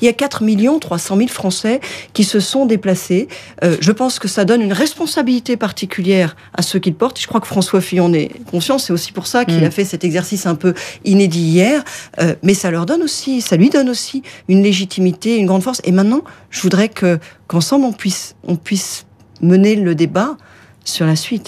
Il y a 4 300 000 Français qui se sont déplacés. Euh, je pense que ça donne une responsabilité particulière à ceux qui le portent. Je crois que François Fillon est conscient. C'est aussi pour ça qu'il mm. a fait cet exercice un peu inédit hier. Euh, mais ça leur donne aussi, ça lui donne aussi une légitimité, une grande force. Et maintenant, je voudrais que qu'ensemble on puisse on puisse mener le débat sur la suite.